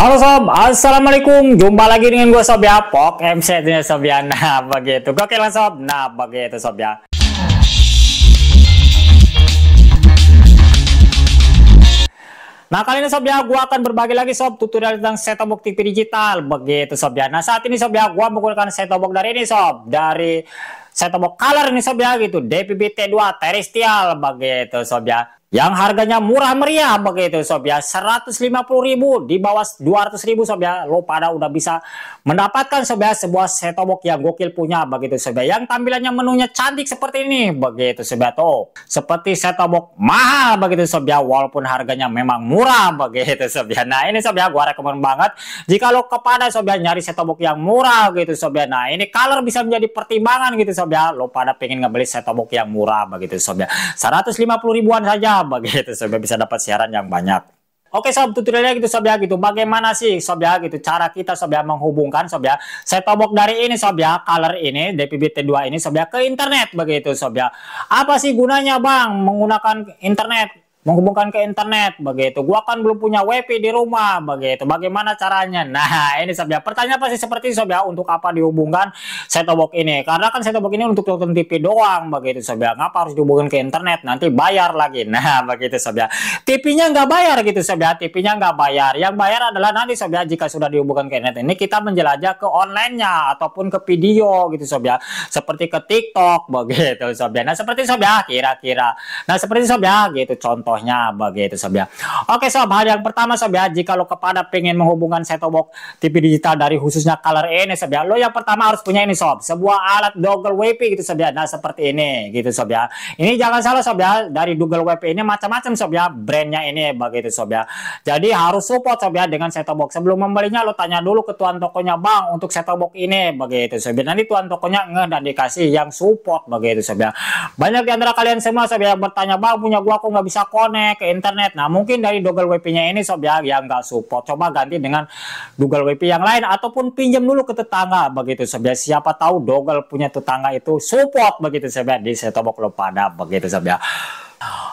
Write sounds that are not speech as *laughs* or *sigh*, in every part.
Halo Sob, Assalamualaikum. Jumpa lagi dengan gue Sob ya, Pok MC nya Sob ya. *laughs* Nah, begitu. Oke lah Sob. Nah, begitu Sob ya. Nah kali ini sob ya, gue akan berbagi lagi sob tutorial tentang set box TV digital begitu sob ya. Nah saat ini sob ya, gue menggunakan set box dari ini sob dari set box color ini sob ya gitu DPBT2 Terestial. begitu sob ya yang harganya murah meriah begitu sob ya 150 ribu di bawah 200 ribu sob ya lo pada udah bisa mendapatkan sob ya sebuah setobok yang gokil punya begitu sob ya yang tampilannya menunya cantik seperti ini begitu sob ya tuh seperti setobok mahal begitu sob ya walaupun harganya memang murah *laughs* begitu sob ya nah ini sob ya gua rekomend banget jika lo kepada sob ya nyari setobok yang murah gitu sob ya nah ini color bisa menjadi pertimbangan gitu sob ya lo pada pengen ngebeli setobok yang murah begitu sob ya 150 ribuan saja begitu supaya bisa dapat siaran yang banyak. Oke sob, tutorialnya gitu sob ya gitu. Bagaimana sih sob ya gitu cara kita sob ya menghubungkan sob ya tobok dari ini sob ya color ini DPBT2 ini sob ya ke internet begitu sob ya. Apa sih gunanya Bang menggunakan internet? menghubungkan ke internet begitu. Gua kan belum punya WiFi di rumah begitu. Bagaimana caranya? *laughs* Nah, ini sob ya. Pertanyaan pasti seperti sob ya, untuk apa dihubungkan set box ini? Karena kan set box ini untuk nonton TV doang begitu sob ya. Ngapa harus dihubungkan ke internet? Nanti bayar lagi. *laughs* Nah, begitu sob ya. TV-nya nggak bayar gitu sob ya. TV-nya nggak bayar. Yang bayar adalah nanti sob ya jika sudah dihubungkan ke internet ini kita menjelajah ke online-nya ataupun ke video gitu sob ya. Seperti ke TikTok *laughs* begitu sob ya. Nah, seperti sob ya kira-kira. Nah, seperti sob ya gitu contoh contohnya begitu sob ya. Oke sob, hal yang pertama sob ya, jika lo kepada pengen menghubungkan set box TV digital dari khususnya color ini sob ya, lo yang pertama harus punya ini sob, sebuah alat dongle WiFi gitu sob ya. Nah seperti ini gitu sob ya. Ini jangan salah sob ya, dari google WiFi ini macam-macam sob ya, brandnya ini begitu sob ya. Jadi harus support sob ya dengan set box. Sebelum membelinya lo tanya dulu ke tuan tokonya bang untuk set box ini begitu sob ya. Nanti tuan tokonya nge dan dikasih yang support begitu sob ya. Banyak di antara kalian semua sob ya bertanya bang punya gua aku nggak bisa kok connect ke internet. Nah, mungkin dari Google WP-nya ini sob ya yang nggak support. Coba ganti dengan Google WP yang lain ataupun pinjam dulu ke tetangga begitu sob ya. Siapa tahu Google punya tetangga itu support begitu sob ya di setobok lo pada begitu sob ya.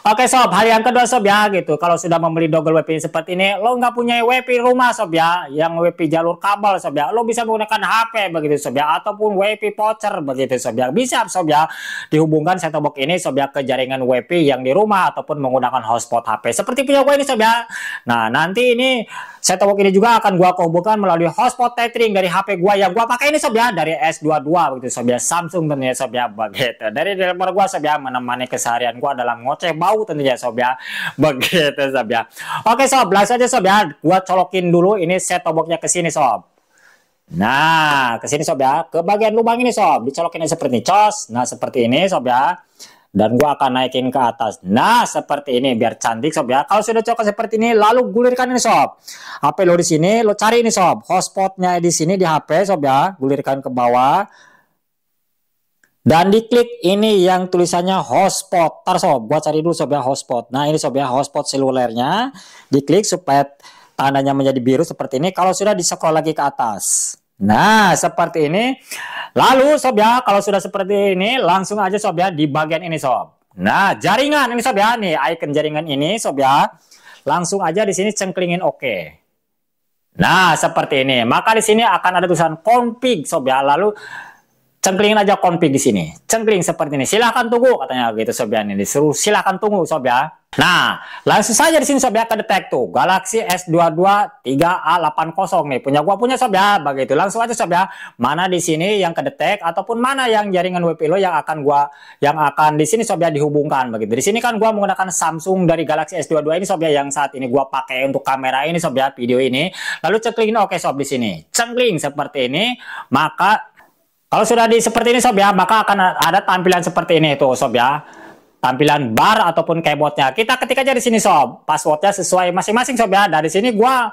Oke sob, hal yang kedua sob ya gitu. Kalau sudah membeli dongle WP seperti ini, lo nggak punya WP rumah sob ya, yang WP jalur kabel sob ya. Lo bisa menggunakan HP begitu sob ya, ataupun WP voucher begitu sob ya. Bisa sob ya dihubungkan set box ini sob ya ke jaringan WP yang di rumah ataupun menggunakan hotspot HP. Seperti punya gue ini sob ya. Nah nanti ini set box ini juga akan gua hubungkan melalui hotspot tethering dari HP gua yang gua pakai ini sob ya dari S22 begitu sob ya Samsung tentunya sob ya begitu. Dari telepon gua sob ya menemani keseharian gua dalam ngot ngoceh bau tentunya sob ya. *laughs* Begitu sob ya. Oke sob, langsung aja sob ya. Gua colokin dulu ini set toboknya ke sini sob. Nah, ke sini sob ya. Ke bagian lubang ini sob, dicolokin seperti ini. Cos. Nah, seperti ini sob ya dan gua akan naikin ke atas. Nah, seperti ini biar cantik sob ya. Kalau sudah cocok seperti ini, lalu gulirkan ini sob. HP lo di sini, lo cari ini sob. Hotspotnya di sini di HP sob ya. Gulirkan ke bawah. Dan diklik ini yang tulisannya hotspot. Tar sob, buat cari dulu sob ya hotspot. Nah ini sob ya hotspot selulernya. Diklik supaya tandanya menjadi biru seperti ini. Kalau sudah di scroll lagi ke atas. Nah seperti ini. Lalu sob ya kalau sudah seperti ini langsung aja sob ya di bagian ini sob. Nah jaringan ini sob ya. Nih icon jaringan ini sob ya. Langsung aja di sini cengklingin oke. okay. Nah seperti ini. Maka di sini akan ada tulisan config sob ya. Lalu cengklingin aja konflik di sini. Cengkling seperti ini. Silahkan tunggu katanya gitu Sobian ini. Disuruh silahkan tunggu Sob ya. Nah, langsung saja di sini ya ke detek tuh. Galaxy S22 3A80 nih. Punya gua punya Sob ya. Begitu. Langsung aja Sob ya. Mana di sini yang ke detek ataupun mana yang jaringan WiFi lo yang akan gua yang akan di sini ya dihubungkan begitu. Di sini kan gua menggunakan Samsung dari Galaxy S22 ini Sob ya yang saat ini gua pakai untuk kamera ini Sob ya video ini. Lalu cengkling, oke okay, Sob di sini. Cengkling seperti ini, maka kalau sudah di seperti ini sob ya, maka akan ada tampilan seperti ini itu sob ya. Tampilan bar ataupun keyboardnya. Kita ketik aja di sini sob. Passwordnya sesuai masing-masing sob ya. Dari sini gua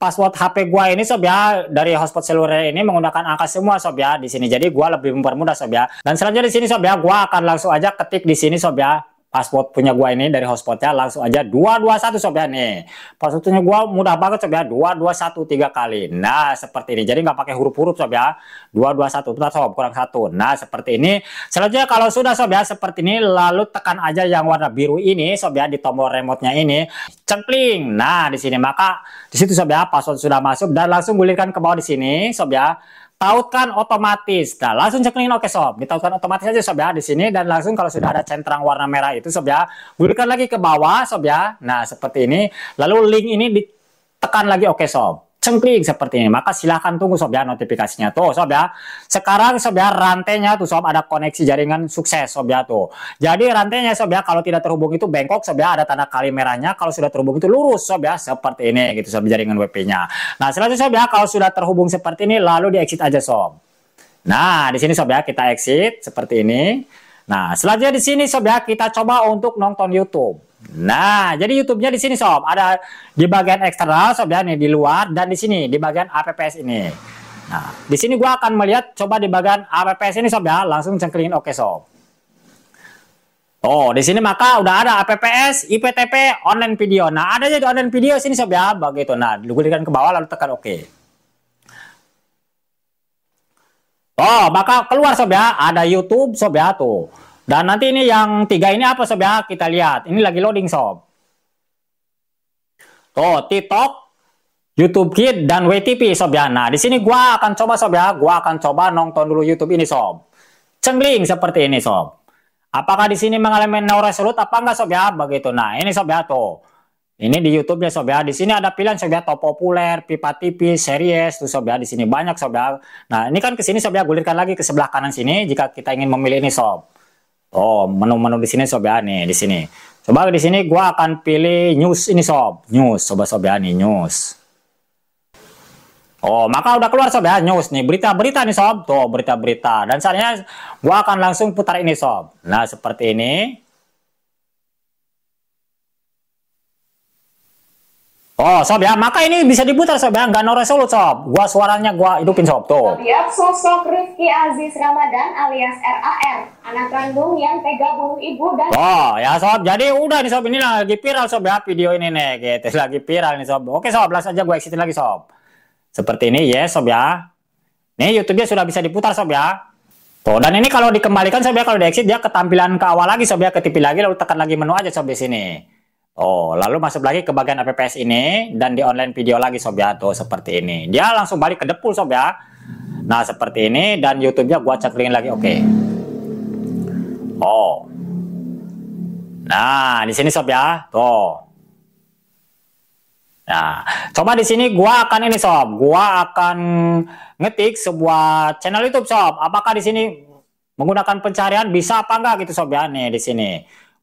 password HP gua ini sob ya dari hotspot seluler ini menggunakan angka semua sob ya di sini. Jadi gua lebih mempermudah sob ya. Dan selanjutnya di sini sob ya, gua akan langsung aja ketik di sini sob ya password punya gua ini dari hotspotnya langsung aja 221 sob ya nih punya gua mudah banget sob ya 221 tiga kali nah seperti ini jadi nggak pakai huruf-huruf sob ya 221 bentar sob kurang satu nah seperti ini selanjutnya kalau sudah sob ya seperti ini lalu tekan aja yang warna biru ini sob ya di tombol remote-nya ini cengkling nah di sini maka di situ sob ya password sudah masuk dan langsung gulirkan ke bawah di sini sob ya tautkan otomatis. Nah, langsung link oke okay, sob. Ditautkan otomatis aja sob ya di sini dan langsung kalau sudah ada centang warna merah itu sob ya, gulirkan lagi ke bawah sob ya. Nah, seperti ini. Lalu link ini ditekan lagi oke okay, sob cengkling seperti ini. Maka silahkan tunggu sob ya notifikasinya tuh sob ya. Sekarang sob ya rantainya tuh sob ada koneksi jaringan sukses sob ya tuh. Jadi rantainya sob ya kalau tidak terhubung itu bengkok sob ya ada tanda kali merahnya. Kalau sudah terhubung itu lurus sob ya seperti ini gitu sob jaringan WP-nya. Nah selanjutnya sob ya kalau sudah terhubung seperti ini lalu di exit aja sob. Nah di sini sob ya kita exit seperti ini. Nah selanjutnya di sini sob ya kita coba untuk nonton YouTube. Nah, jadi YouTube-nya di sini sob, ada di bagian eksternal sob ya nih di luar dan di sini di bagian APPS ini. Nah, di sini gua akan melihat coba di bagian APPS ini sob ya, langsung cengkelin oke sob. Oh, di sini maka udah ada APPS, IPTP, online video. Nah, ada jadi online video sini sob ya, begitu. Nah, dilugulkan ke bawah lalu tekan oke. Okay. Oh, maka keluar sob ya, ada YouTube sob ya tuh. Dan nanti ini yang tiga ini apa sob ya? Kita lihat. Ini lagi loading sob. Tuh, oh, TikTok, YouTube Kid, dan WTP sob ya. Nah, di sini gua akan coba sob ya. Gua akan coba nonton dulu YouTube ini sob. Cengling seperti ini sob. Apakah di sini mengalami no resolute apa enggak sob ya? Begitu. Nah, ini sob ya tuh. Ini di YouTube ya sob ya. Di sini ada pilihan sob ya top populer, pipa TV, series tuh sob ya. Di sini banyak sob ya. Nah, ini kan ke sini sob ya gulirkan lagi ke sebelah kanan sini jika kita ingin memilih ini sob. Oh, menu-menu di sini sob ya nih di sini. Coba di sini gua akan pilih news ini sob. News, coba sob ya nih news. Oh, maka udah keluar sob ya news nih, berita-berita nih sob. Tuh, berita-berita. Dan seharusnya gua akan langsung putar ini sob. Nah, seperti ini. Oh, sob ya, maka ini bisa diputar sob ya, nggak no resolute sob. Gua suaranya gua hidupin sob tuh. ya, sosok Rizky Aziz Ramadan alias RAR, anak kandung yang tega bunuh ibu dan. Oh ya sob, jadi udah nih sob ini lagi viral sob ya video ini nih, gitu *laughs* lagi viral nih sob. Oke sob, langsung aja gua exitin lagi sob. Seperti ini ya yes, sob ya. Nih YouTube-nya sudah bisa diputar sob ya. Tuh, dan ini kalau dikembalikan sob ya, kalau di exit dia ketampilan ke awal lagi sob ya, ke ketipil lagi lalu tekan lagi menu aja sob di sini. Oh, lalu masuk lagi ke bagian APPS ini dan di online video lagi sob ya. Tuh seperti ini. Dia langsung balik ke depul sob ya. Nah, seperti ini dan YouTube-nya gua cekling lagi. Oke. Okay. Oh. Nah, di sini sob ya. Tuh. Nah, coba di sini gua akan ini sob, gua akan ngetik sebuah channel YouTube sob. Apakah di sini menggunakan pencarian bisa apa enggak gitu sob ya nih di sini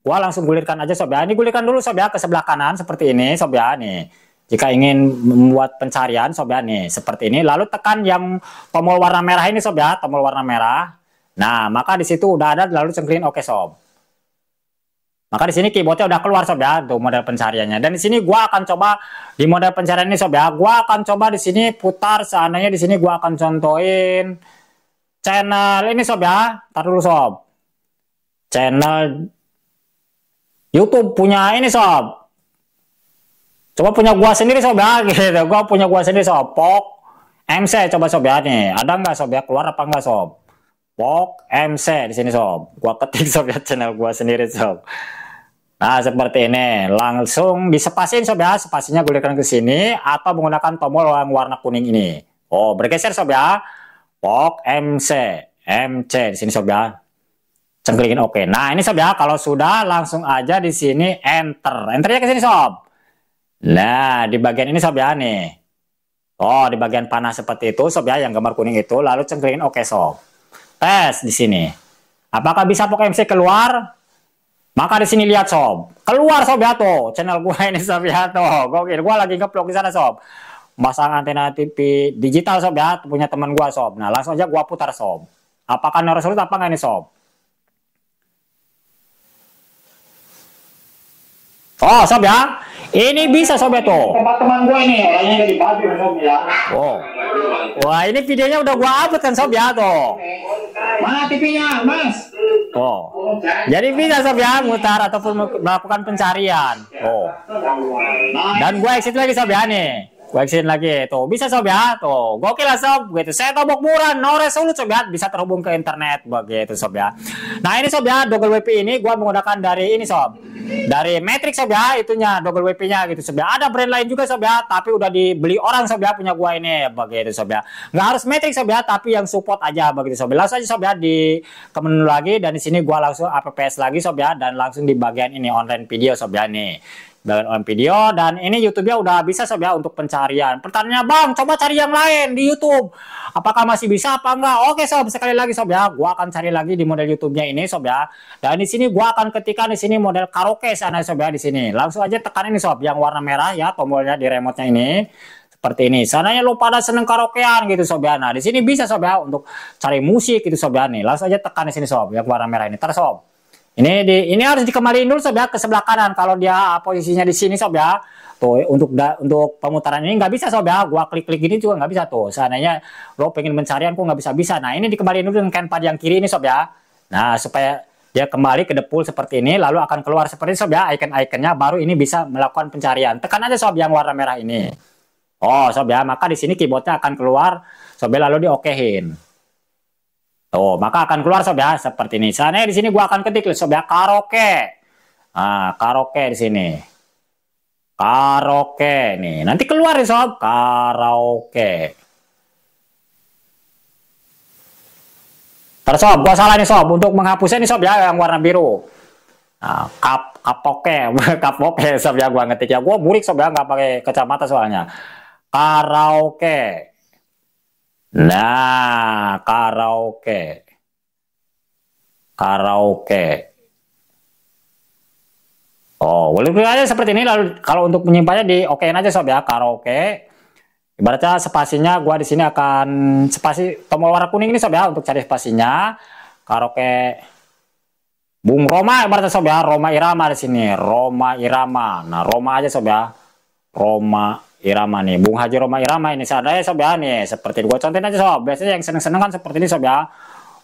gua langsung gulirkan aja sob ya. Ini gulirkan dulu sob ya ke sebelah kanan seperti ini sob ya nih. Jika ingin membuat pencarian sob ya nih seperti ini. Lalu tekan yang tombol warna merah ini sob ya, tombol warna merah. Nah maka di situ udah ada lalu cengklin oke sob. Maka di sini keyboardnya udah keluar sob ya untuk model pencariannya. Dan di sini gua akan coba di model pencarian ini sob ya. Gua akan coba di sini putar seandainya di sini gua akan contohin channel ini sob ya. Taruh dulu sob. Channel YouTube punya ini sob. Coba punya gua sendiri sob ya *laughs* gitu. Gua punya gua sendiri sob. Pok MC coba sob ya nih. Ada nggak sob ya keluar apa nggak sob? Pok MC di sini sob. Gua ketik *laughs* sob ya channel gua sendiri sob. Nah seperti ini langsung disepasin sob ya. Spasinya gulirkan ke sini atau menggunakan tombol yang warna kuning ini. Oh bergeser sob ya. Pok MC MC di sini sob ya cengklingin oke. Okay. Nah, ini sob ya, kalau sudah langsung aja di sini enter. ya ke sini sob. Nah, di bagian ini sob ya nih. Oh, di bagian panah seperti itu sob ya yang gambar kuning itu lalu cengklingin oke okay, sob. Tes di sini. Apakah bisa Pok MC keluar? Maka di sini lihat sob. Keluar sob ya tuh. Channel gue ini sob ya tuh. Gokil. gue lagi ngeplok di sana sob. Masang antena TV digital sob ya punya teman gue sob. Nah, langsung aja gue putar sob. Apakah narasumber apa enggak ini sob? Oh, sob ya. Ini bisa sob ya tuh. Tempat teman gue ini orangnya dari baju sob ya. Oh. Wah, ini videonya udah gua upload kan sob ya tuh. Mana TV-nya, Mas? Oh. Jadi bisa sob ya mutar ataupun melakukan pencarian. Oh. Dan gua exit lagi sob ya nih. Gue exit lagi. Tuh, bisa sob ya. Tuh, gokil lah sob. Gitu. Saya tobok murah, no resolut sob ya. Bisa terhubung ke internet begitu sob ya. Nah, ini sob ya, Google WP ini gua menggunakan dari ini sob dari Matrix sebelah itunya double WP nya gitu ya ada brand lain juga ya tapi udah dibeli orang ya punya gua ini begitu ya nggak harus Matrix ya tapi yang support aja begitu sebelah langsung aja ya di kemenu lagi dan di sini gua langsung APPS lagi ya dan langsung di bagian ini online video ya nih dengan om video dan ini YouTube-nya udah bisa sob ya untuk pencarian. Pertanyaannya Bang, coba cari yang lain di YouTube. Apakah masih bisa apa enggak? Oke sob, sekali lagi sob ya, gua akan cari lagi di model YouTube-nya ini sob ya. Dan di sini gua akan ketikkan di sini model karaoke sana sob ya di sini. Langsung aja tekan ini sob yang warna merah ya tombolnya di remote-nya ini seperti ini. Sananya lu pada seneng karaokean gitu sob ya. Nah, di sini bisa sob ya untuk cari musik gitu sob ya nih. Langsung aja tekan di sini sob yang warna merah ini. Ter sob. Ini di ini harus dikembaliin dulu sob ya ke sebelah kanan kalau dia ah, posisinya di sini sob ya. Tuh untuk da, untuk pemutaran ini nggak bisa sob ya. Gua klik-klik ini juga nggak bisa tuh. Seandainya lo pengen pencarian kok nggak bisa bisa. Nah ini dikembaliin dulu dengan pad yang kiri ini sob ya. Nah supaya dia kembali ke depul seperti ini lalu akan keluar seperti ini sob ya icon-iconnya baru ini bisa melakukan pencarian. Tekan aja sob yang warna merah ini. Oh sob ya maka di sini keyboardnya akan keluar sob ya lalu di diokehin. Tuh, oh, maka akan keluar sob ya seperti ini. Sana di sini gua akan ketik loh sob ya karaoke. Ah, karaoke di sini. Karaoke nih. Nanti keluar ya sob karaoke. Terus sob, gua salah nih sob. Untuk menghapusnya nih sob ya yang warna biru. Nah, kap kapoke, *laughs* kapoke sob ya gua ngetik ya. Gua burik sob ya nggak pakai kacamata soalnya. Karaoke. Nah, karaoke. Karaoke. Oh, walaupun aja seperti ini lalu kalau untuk menyimpannya di okein aja sob ya karaoke. Ibaratnya spasinya gua di sini akan spasi tombol warna kuning ini sob ya untuk cari spasinya. Karaoke Bung Roma ibaratnya sob ya Roma Irama di sini. Roma Irama. Nah, Roma aja sob ya. Roma Irama nih, Bung Haji Roma Irama ini ya sob ya nih, seperti gua contohin aja sob. Biasanya yang seneng-seneng kan seperti ini sob ya.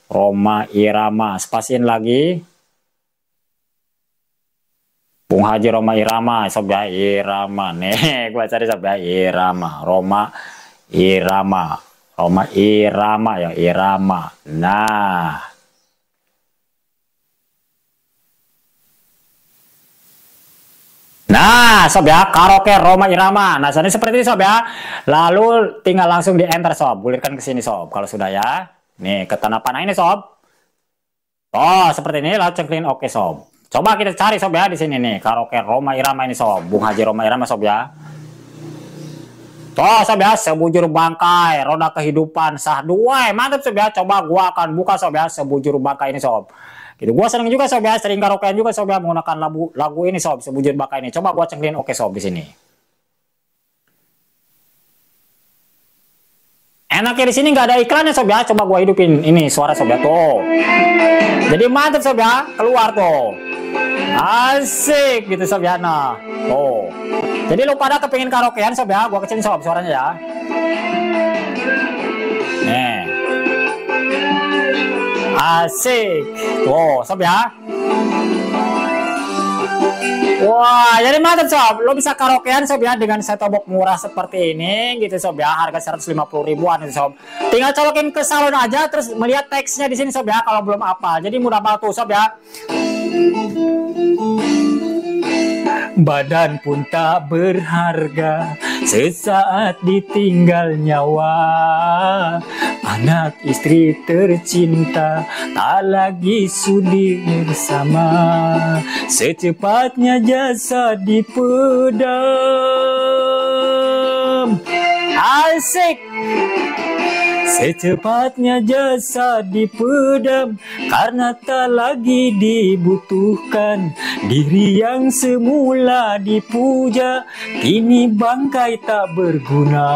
Roma Irama, spasiin lagi. Bung Haji Roma Irama, sob ya Irama nih, *laughs* gua cari sob ya Irama, Roma Irama, Roma Irama ya Irama. Nah, Nah, sob ya, karaoke Roma Irama. Nah, sini seperti ini sob ya. Lalu tinggal langsung di enter sob, bulirkan ke sini sob kalau sudah ya. Nih, ke tanah panah ini sob. Oh, seperti ini lalu cengklin oke okay, sob. Coba kita cari sob ya di sini nih, karaoke Roma Irama ini sob, Bung Haji Roma Irama sob ya. Oh sob ya, sebujur bangkai, roda kehidupan, sah dua, mantap sob ya. Coba gua akan buka sob ya, sebujur bangkai ini sob gitu gua seneng juga sob ya sering karaokean juga sob ya menggunakan lagu lagu ini sob sebujur bakal ini coba gua cengkelin oke sob di sini enaknya di sini nggak ada iklannya sob ya coba gua hidupin ini suara sob ya tuh jadi mantap sob ya keluar tuh asik gitu sob ya nah tuh jadi lu pada kepingin karaokean sob ya gua kecilin sob suaranya ya nih Asik. Wow, sob ya. Wah, jadi mantap sob. Lo bisa karaokean sob ya dengan setobok murah seperti ini gitu sob ya. Harga 150 ribuan itu sob. Tinggal colokin ke salon aja terus melihat teksnya di sini sob ya kalau belum apa. Jadi mudah banget tuh sob ya. Badan pun tak berharga Sesaat ditinggal nyawa Anak istri tercinta Tak lagi sudi bersama Secepatnya jasa dipedam Asik! Asik! Secepatnya jasad dipedam Karena tak lagi dibutuhkan Diri yang semula dipuja Kini bangkai tak berguna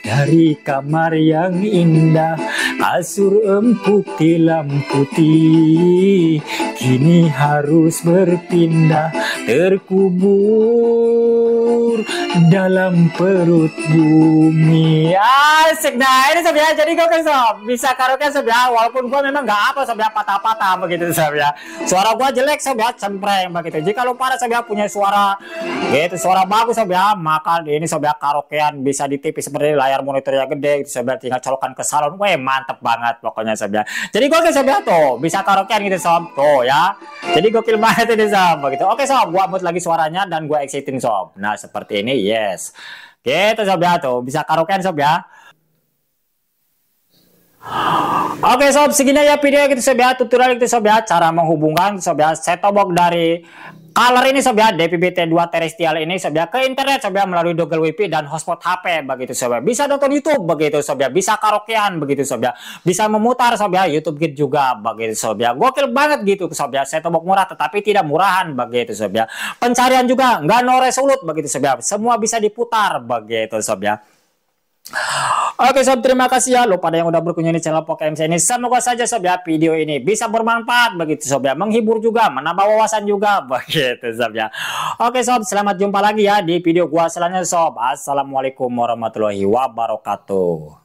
Dari kamar yang indah Kasur empuk di lampu putih kini harus berpindah terkubur dalam perut bumi asik nah ini sob ya jadi gue kan sob bisa karaoke ya walaupun gue memang gak apa sob ya patah-patah begitu sob ya suara gue jelek sob ya cempreng begitu jika para pada ya punya suara gitu suara bagus sob ya maka ini sob ya karaokean bisa di TV seperti layar monitor yang gede gitu ya tinggal colokan ke salon weh mantep banget pokoknya sob ya jadi gue kan ya tuh bisa karaokean gitu sob tuh ya ya. Jadi gokil banget ini sob begitu. Oke sob, gua mute lagi suaranya dan gua exiting sob. Nah, seperti ini. Yes. Gitu sob ya tuh, bisa karaokean sob ya. Oke okay, sob, segini ya video kita gitu, sob ya, tutorial kita gitu, sob ya, cara menghubungkan sob ya set box dari Color ini sobat DPBT2 terestial ini sobya ke internet sobya melalui Google WiFi dan hotspot HP begitu sobya. Bisa nonton YouTube begitu sobya, bisa karaokean begitu sobya, bisa memutar sobya YouTube git juga begitu sobya. Gokil banget gitu sobya, Saya tobok murah tetapi tidak murahan begitu sobya. Pencarian juga nggak nore resolut begitu sobya, Semua bisa diputar begitu sobya. Oke sob, terima kasih ya lo pada yang udah berkunjung di channel Pokemon ini. Semoga saja sob ya video ini bisa bermanfaat begitu sob ya, menghibur juga, menambah wawasan juga *laughs* begitu sob ya. Oke sob, selamat jumpa lagi ya di video gua selanjutnya sob. Assalamualaikum warahmatullahi wabarakatuh.